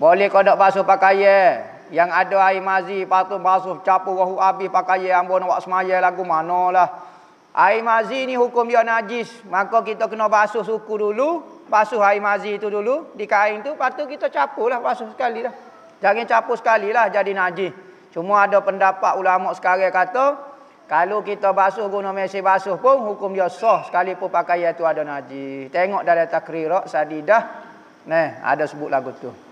Boleh kau nak basuh pakaian. Yang ada air mazi, lepas tu basuh capu rahu habis pakaian. Ambo nak buat semaya lagu mana lah. Air mazi ni hukum dia najis. Maka kita kena basuh suku dulu. Basuh air mazi tu dulu. Di kain tu. Lepas kita capu lah. Basuh sekali lah. Jangan capu sekali lah jadi najis. Cuma ada pendapat ulama sekarang kata. Kalau kita basuh guna mesin basuh pun hukum dia sah sekalipun pakaian itu ada najis. Tengok dalam takrirat sadidah. Neh ada sebut lagu tu.